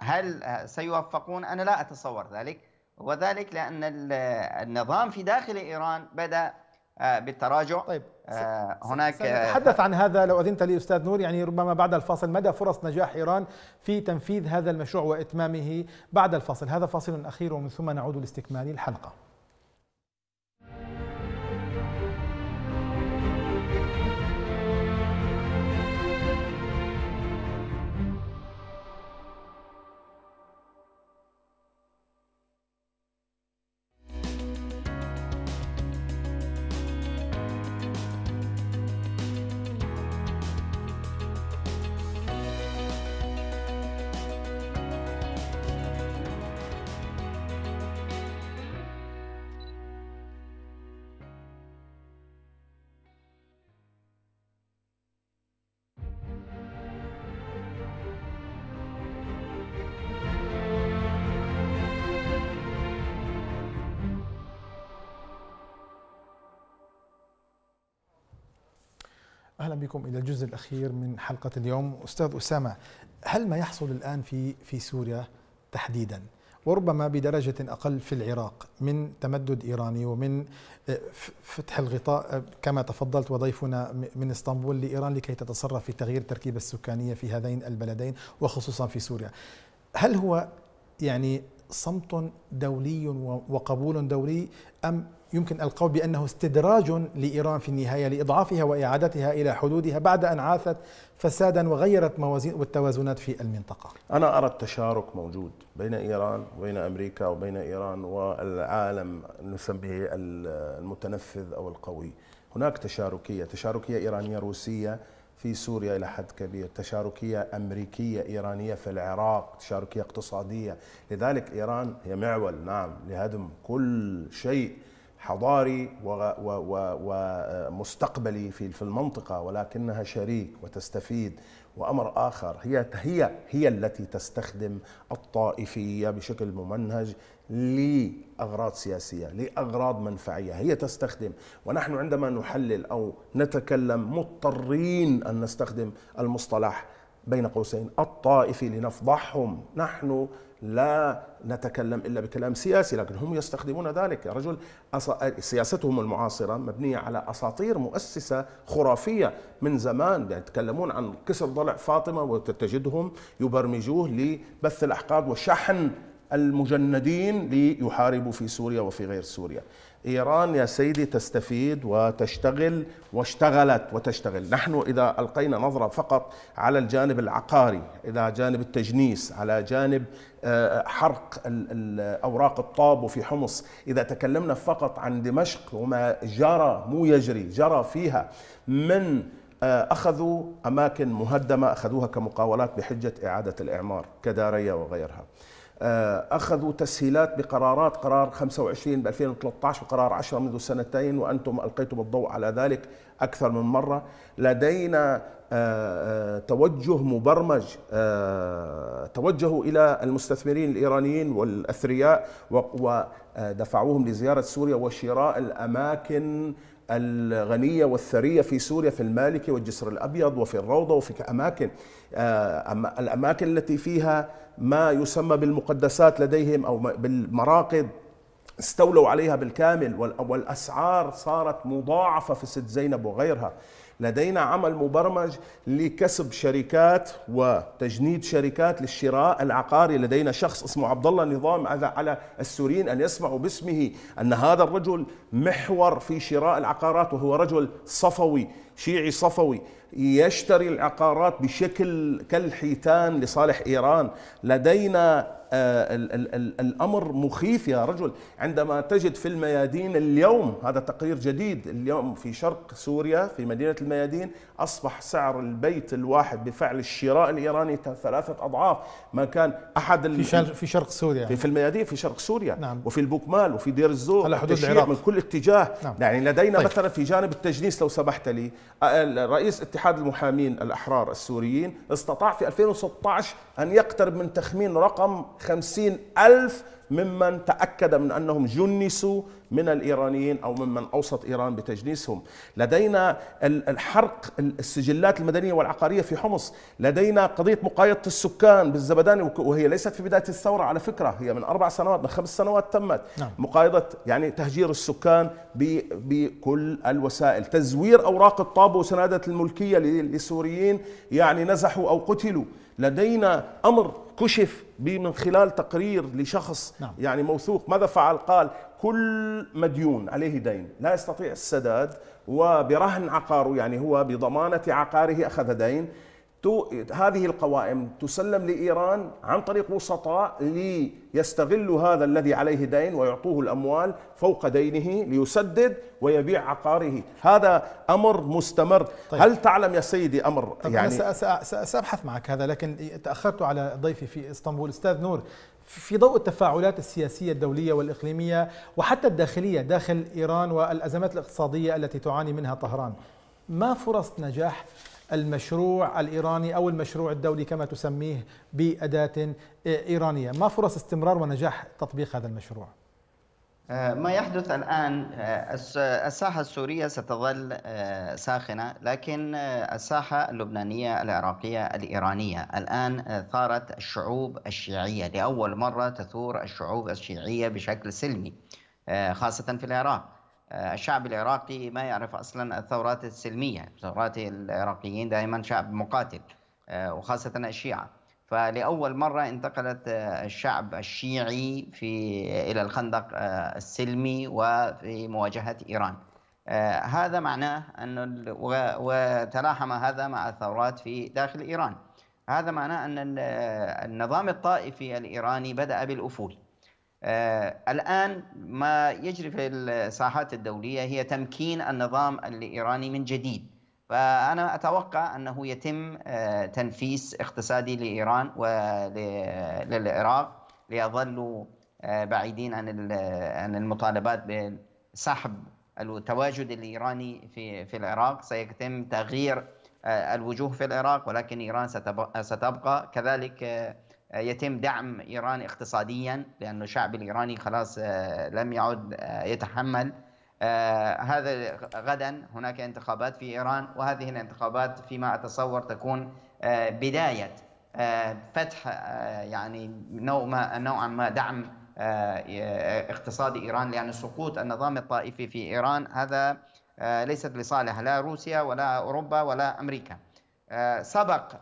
S4: هل سيوفقون انا لا اتصور ذلك وذلك لان النظام في داخل ايران بدا بالتراجع طيب هناك سنتحدث
S1: عن هذا لو اذنت لي استاذ نور يعني ربما بعد الفاصل مدى فرص نجاح ايران في تنفيذ هذا المشروع واتمامه بعد الفاصل هذا فاصل اخير ومن ثم نعود لاستكمال الحلقه اهلا بكم الى الجزء الاخير من حلقه اليوم استاذ اسامه هل ما يحصل الان في في سوريا تحديدا وربما بدرجه اقل في العراق من تمدد ايراني ومن آه، فتح الغطاء آه، كما تفضلت وضيفنا من اسطنبول لايران لكي تتصرف في تغيير التركيبه السكانيه في هذين البلدين وخصوصا في سوريا هل هو يعني صمت دولي وقبول دولي ام يمكن القول بأنه استدراج لإيران في النهاية لإضعافها وإعادتها إلى حدودها بعد أن عاثت فسادا وغيرت موازين والتوازنات في المنطقة
S3: أنا أرى التشارك موجود بين إيران وبين أمريكا وبين إيران والعالم نسميه المتنفذ أو القوي هناك تشاركية تشاركية إيرانية روسية في سوريا إلى حد كبير تشاركية أمريكية إيرانية في العراق تشاركية اقتصادية لذلك إيران هي معول نعم لهدم كل شيء حضاري ومستقبلي في في المنطقه ولكنها شريك وتستفيد وامر اخر هي هي هي التي تستخدم الطائفيه بشكل ممنهج لاغراض سياسيه، لاغراض منفعيه، هي تستخدم ونحن عندما نحلل او نتكلم مضطرين ان نستخدم المصطلح بين قوسين الطائفي لنفضحهم نحن لا نتكلم الا بكلام سياسي لكن هم يستخدمون ذلك يا رجل سياستهم المعاصره مبنيه على اساطير مؤسسه خرافيه من زمان يعني يتكلمون عن كسر ضلع فاطمه وتجدهم يبرمجوه لبث الاحقاد وشحن المجندين ليحاربوا في سوريا وفي غير سوريا إيران يا سيدي تستفيد وتشتغل واشتغلت وتشتغل نحن إذا ألقينا نظرة فقط على الجانب العقاري إلى جانب التجنيس على جانب آه، حرق أوراق الطاب وفي حمص إذا تكلمنا فقط عن دمشق وما جرى مو يجري جرى فيها من آه، أخذوا أماكن مهدمة أخذوها كمقاولات بحجة إعادة الإعمار كدارية وغيرها آه، اخذوا تسهيلات بقرارات قرار 25 ب 2013 وقرار 10 منذ سنتين وانتم القيتم الضوء على ذلك اكثر من مره لدينا آه، آه، توجه مبرمج توجهوا الى المستثمرين الايرانيين والاثرياء ودفعوهم لزياره سوريا وشراء الاماكن الغنية والثرية في سوريا في المالكي والجسر الأبيض وفي الروضة وفي أماكن الأماكن التي فيها ما يسمى بالمقدسات لديهم أو بالمراقد استولوا عليها بالكامل والأسعار صارت مضاعفة في ست زينب وغيرها لدينا عمل مبرمج لكسب شركات وتجنيد شركات للشراء العقاري لدينا شخص اسمه عبد الله نظام على السوريين ان يسمعوا باسمه ان هذا الرجل محور في شراء العقارات وهو رجل صفوي شيعي صفوي يشتري العقارات بشكل كالحيتان لصالح إيران لدينا آه، الأمر مخيف يا رجل عندما تجد في الميادين اليوم هذا تقرير جديد اليوم في شرق سوريا في مدينة الميادين أصبح سعر البيت الواحد بفعل الشراء الإيراني ثلاثة أضعاف ما كان أحد في, شرق في
S1: شرق سوريا يعني. في
S3: الميادين في شرق سوريا نعم. وفي البوكمال وفي دير الزور على حدود العراق من كل اتجاه نعم. يعني لدينا طيب. مثلا في جانب التجنيس لو سمحت لي رئيس اتحاد المحامين الأحرار السوريين استطاع في 2016 أن يقترب من تخمين رقم 50 ألف ممن تأكد من أنهم جنسوا من الإيرانيين أو ممن أوسط إيران بتجنيسهم لدينا الحرق السجلات المدنية والعقارية في حمص لدينا قضية مقايضة السكان بالزبداني وهي ليست في بداية الثورة على فكرة هي من أربع سنوات من خمس سنوات تمت نعم. مقايضة يعني تهجير السكان بكل الوسائل تزوير أوراق الطابو وسنادة الملكية للسوريين يعني نزحوا أو قتلوا لدينا امر كشف من خلال تقرير لشخص نعم. يعني موثوق ماذا فعل قال كل مديون عليه دين لا يستطيع السداد وبرهن عقاره يعني هو بضمانه عقاره اخذ دين هذه القوائم تسلم لإيران عن طريق وسطاء ليستغلوا هذا الذي عليه دين ويعطوه الأموال فوق دينه ليسدد ويبيع عقاره هذا أمر مستمر طيب. هل تعلم يا سيدي أمر طيب يعني أنا
S1: سأبحث معك هذا لكن تأخرت على ضيفي في اسطنبول أستاذ نور في ضوء التفاعلات السياسية الدولية والإقليمية وحتى الداخلية داخل إيران والأزمات الاقتصادية التي تعاني منها طهران ما فرص نجاح المشروع الإيراني أو المشروع الدولي كما تسميه بأداة إيرانية ما فرص استمرار ونجاح تطبيق هذا المشروع؟
S4: آه، ما يحدث الآن آه، الساحة السورية ستظل آه، ساخنة لكن الساحة اللبنانية العراقية الإيرانية الآن ثارت الشعوب الشيعية لأول مرة تثور الشعوب الشيعية بشكل سلمي خاصة في العراق آه، الشعب العراقي ما يعرف اصلا الثورات السلميه، ثورات العراقيين دائما شعب مقاتل آه، وخاصه الشيعه. فلاول مره انتقلت آه، الشعب الشيعي في الى الخندق السلمي وفي مواجهه ايران. هذا معناه أن وتلاحم هذا مع الثورات في داخل إيران هذا معناه أن النظام الطائفي الإيراني بدأ بالأفول آه، الآن ما يجري في الساحات الدولية هي تمكين النظام الإيراني من جديد فأنا أتوقع أنه يتم آه، تنفيس اقتصادي لإيران وللعراق ليظلوا آه، بعيدين عن عن المطالبات بسحب التواجد الإيراني في في العراق سيتم تغيير الوجوه في العراق ولكن إيران ستبقى كذلك يتم دعم ايران اقتصاديا لان الشعب الايراني خلاص آه، لم يعد آه، يتحمل آه، هذا غدا هناك انتخابات في ايران وهذه الانتخابات فيما اتصور تكون بدايه فتح يعني نوع ما نوعا ما دعم اقتصاد ايران لان سقوط النظام الطائفي في ايران هذا ليست لصالح لا روسيا ولا اوروبا ولا امريكا. آه، سبق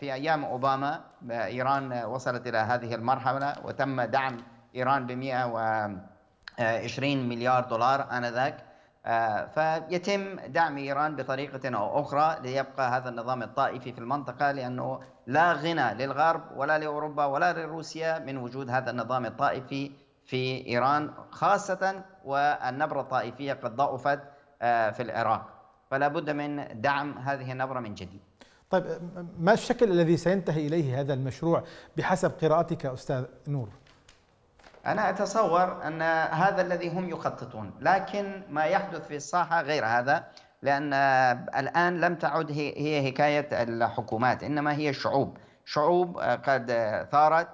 S4: في أيام أوباما آه، إيران آه، وصلت إلى هذه المرحلة وتم دعم إيران ب 120 مليار دولار آنذاك فيتم دعم إيران بطريقة أو أخرى ليبقى هذا النظام الطائفي في المنطقة لأنه لا غنى للغرب ولا لأوروبا ولا لروسيا من وجود هذا النظام الطائفي في إيران خاصة والنبرة الطائفية قد ضعفت في العراق فلا بد من دعم هذه النبرة من جديد
S1: طيب ما الشكل الذي سينتهي إليه هذا المشروع بحسب قراءتك أستاذ نور؟
S4: أنا أتصور أن هذا الذي هم يخططون لكن ما يحدث في الساحة غير هذا لأن الآن لم تعد هي حكاية الحكومات إنما هي الشعوب شعوب قد ثارت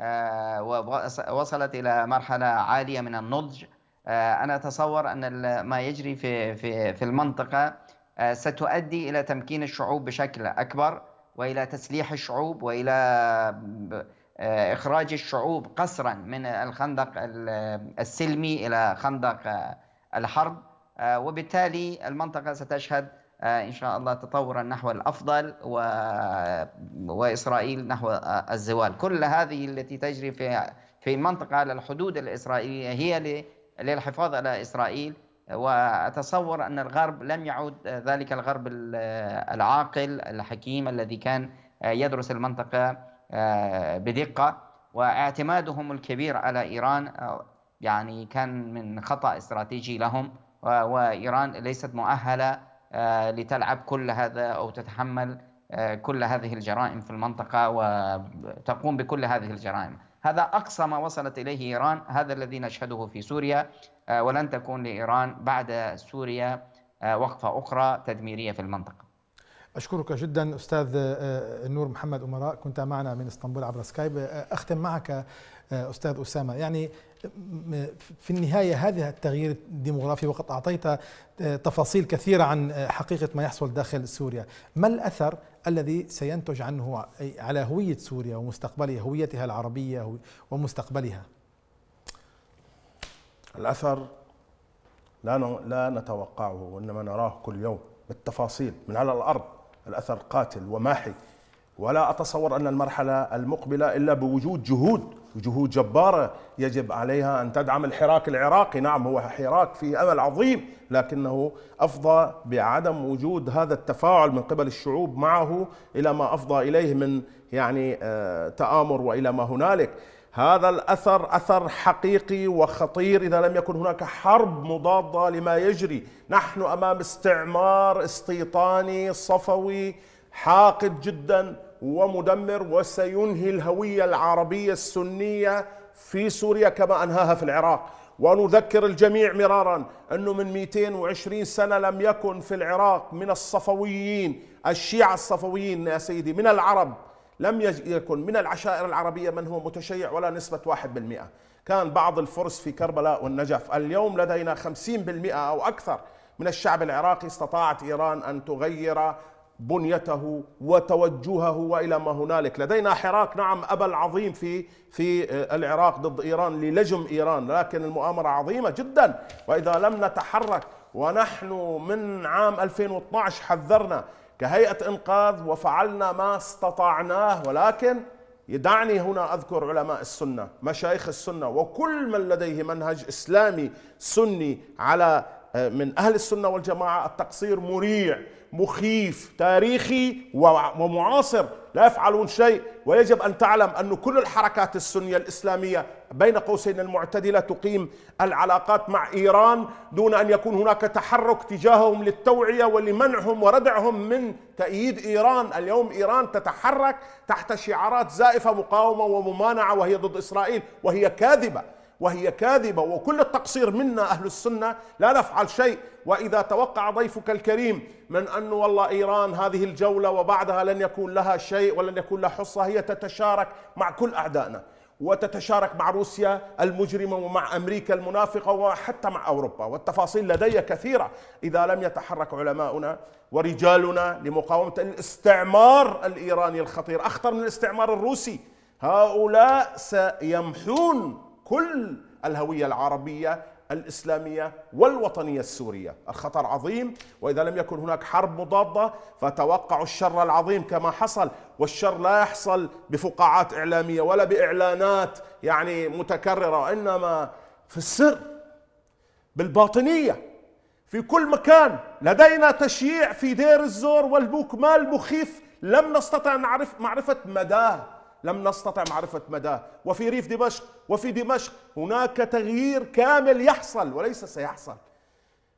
S4: آه، ووصلت إلى مرحلة عالية من النضج آه، أنا أتصور أن ما يجري في في في المنطقة آه، ستؤدي الى تمكين الشعوب بشكل اكبر والى تسليح الشعوب والى آه، اخراج الشعوب قسرا من الخندق السلمي الى خندق آه، الحرب وبالتالي المنطقه ستشهد ان شاء الله تطورا نحو الافضل و... واسرائيل نحو الزوال كل هذه التي تجري في في المنطقه على الحدود الاسرائيليه هي للحفاظ على اسرائيل واتصور ان الغرب لم يعود آه، ذلك الغرب آه، العاقل الحكيم الذي كان آه، يدرس المنطقه بدقه واعتمادهم الكبير على ايران يعني كان من خطا استراتيجي لهم وايران ليست مؤهله لتلعب كل هذا او تتحمل كل هذه الجرائم في المنطقه وتقوم بكل هذه الجرائم هذا أقصى ما وصلت إليه إيران هذا الذي نشهده في سوريا آه، ولن تكون لإيران بعد سوريا آه، وقفة أخرى تدميرية في المنطقة
S1: أشكرك جدا أستاذ آه، نور محمد أمراء كنت معنا من اسطنبول عبر سكايب أختم معك أستاذ أسامة يعني في النهاية هذا التغيير الديمغرافي وقد أعطيت تفاصيل كثيرة عن حقيقة ما يحصل داخل سوريا ما الأثر الذي سينتج عنه على هوية سوريا ومستقبلها هويتها العربية ومستقبلها
S3: الأثر لا لا نتوقعه وإنما نراه كل يوم بالتفاصيل من على الأرض الأثر قاتل وماحي ولا أتصور أن المرحلة المقبلة إلا بوجود جهود وجهود جبارة يجب عليها أن تدعم الحراك العراقي نعم هو حراك فيه أمل عظيم لكنه أفضى بعدم وجود هذا التفاعل من قبل الشعوب معه إلى ما أفضى إليه من يعني آه، تآمر وإلى ما هنالك هذا الأثر أثر حقيقي وخطير إذا لم يكن هناك حرب مضادة لما يجري نحن أمام استعمار استيطاني صفوي حاقد جداً ومدمر وسينهي الهوية العربية السنية في سوريا كما أنهاها في العراق ونذكر الجميع مرارا أنه من 220 سنة لم يكن في العراق من الصفويين الشيعة الصفويين يا سيدي من العرب لم يكن من العشائر العربية من هو متشيع ولا نسبة 1% كان بعض الفرس في كربلاء والنجف اليوم لدينا 50% أو أكثر من الشعب العراقي استطاعت إيران أن تغير بنيته وتوجهه والى ما هنالك، لدينا حراك نعم ابا العظيم في في آه، العراق ضد ايران للجم ايران، لكن المؤامره عظيمه جدا، واذا لم نتحرك ونحن من عام 2012 حذرنا كهيئه انقاذ وفعلنا ما استطعناه ولكن دعني هنا اذكر علماء السنه، مشايخ السنه وكل من لديه منهج اسلامي سني على من أهل السنة والجماعة التقصير مريع مخيف تاريخي ومعاصر لا يفعلون شيء ويجب أن تعلم أن كل الحركات السنية الإسلامية بين قوسين المعتدلة تقيم العلاقات مع إيران دون أن يكون هناك تحرك تجاههم للتوعية ولمنعهم وردعهم من تأييد إيران اليوم إيران تتحرك تحت شعارات زائفة مقاومة وممانعة وهي ضد إسرائيل وهي كاذبة وهي كاذبة وكل التقصير منا أهل السنة لا نفعل شيء وإذا توقع ضيفك الكريم من أن والله إيران هذه الجولة وبعدها لن يكون لها شيء ولن يكون لها حصة هي تتشارك مع كل أعدائنا وتتشارك مع روسيا المجرمة ومع أمريكا المنافقة وحتى مع أوروبا والتفاصيل لدي كثيرة إذا لم يتحرك علماؤنا ورجالنا لمقاومة الاستعمار الإيراني الخطير أخطر من الاستعمار الروسي هؤلاء سيمحون كل الهوية العربية الإسلامية والوطنية السورية الخطر عظيم وإذا لم يكن هناك حرب مضادة فتوقعوا الشر العظيم كما حصل والشر لا يحصل بفقاعات إعلامية ولا بإعلانات يعني متكررة إنما في السر بالباطنية في كل مكان لدينا تشييع في دير الزور والبوكمال مخيف لم نستطع نعرف معرفة مداه لم نستطع معرفة مداه وفي ريف دمشق وفي دمشق هناك تغيير كامل يحصل وليس سيحصل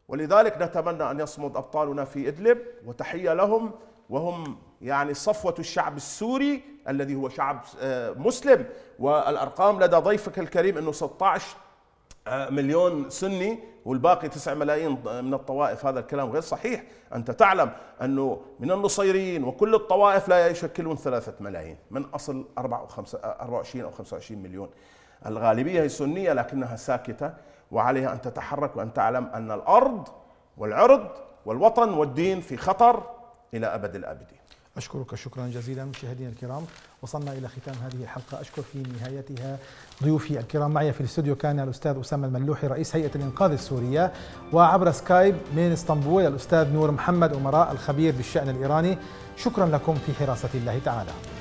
S3: ولذلك نتمنى أن يصمد أبطالنا في إدلب وتحية لهم وهم يعني صفوة الشعب السوري الذي هو شعب آه، مسلم والأرقام لدى ضيفك الكريم أنه 16 آه، مليون سني والباقي 9 ملايين من الطوائف هذا الكلام غير صحيح أنت تعلم أنه من النصيريين وكل الطوائف لا يشكلون ثلاثة ملايين من أصل 24 أو 25 آه، مليون الغالبية هي سنية لكنها ساكتة وعليها أن تتحرك وأن تعلم أن الأرض والعرض والوطن والدين في خطر إلى أبد الأبدين
S1: أشكرك شكرا جزيلا مشاهدينا الكرام وصلنا إلى ختام هذه الحلقة أشكر في نهايتها ضيوفي الكرام معي في الاستوديو كان الأستاذ أسامة الملوحي رئيس هيئة الإنقاذ السورية وعبر سكايب من اسطنبول الأستاذ نور محمد أمراء الخبير بالشأن الإيراني شكرا لكم في حراسة الله تعالى